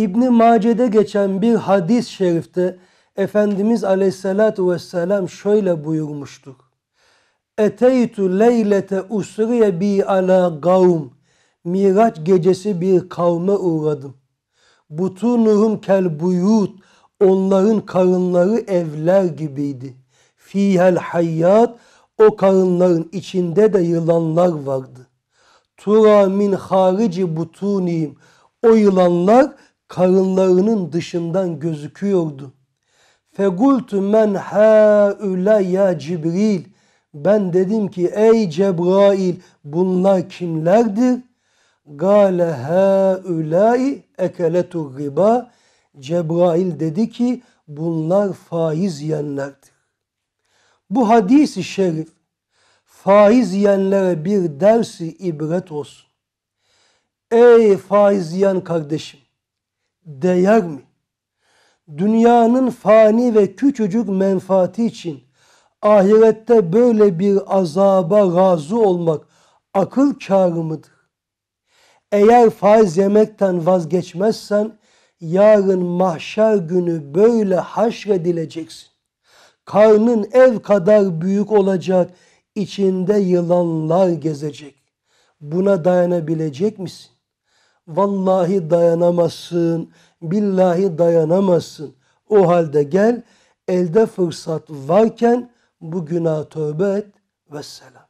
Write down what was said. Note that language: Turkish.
İbn Mace'de geçen bir hadis şerifte Efendimiz Aleyhisselatü vesselam şöyle buyurmuştur. Eteytu leylete usriye bi ala kavm. Miraç gecesi bir kavme uğradım. Butunuhum kel buyut. Onların karınları evler gibiydi. Fihel hayyat. O karınların içinde de yılanlar vardı. Tura min harici butunihim. O yılanlar karınlarının dışından gözüküyordu. Fegultu men haula ya Cibril. Ben dedim ki ey Cebrail bunlar kimlerdir? Gale haulai ekeletu riba. Cebrail dedi ki bunlar faiz yiyenlerdir. Bu hadisi şerif faiz yiyenlere bir dersi ibret olsun. Ey faiz yiyen kardeşim değer mi? Dünyanın fani ve küçücük menfaati için ahirette böyle bir azaba razı olmak akıl kârı mıdır? Eğer faiz yemekten vazgeçmezsen yarın mahşer günü böyle haşredileceksin. Karnın ev kadar büyük olacak, içinde yılanlar gezecek. Buna dayanabilecek misin? Vallahi dayanamazsın, billahi dayanamazsın. O halde gel, elde fırsat varken bu günah tövbe et. Vesselam.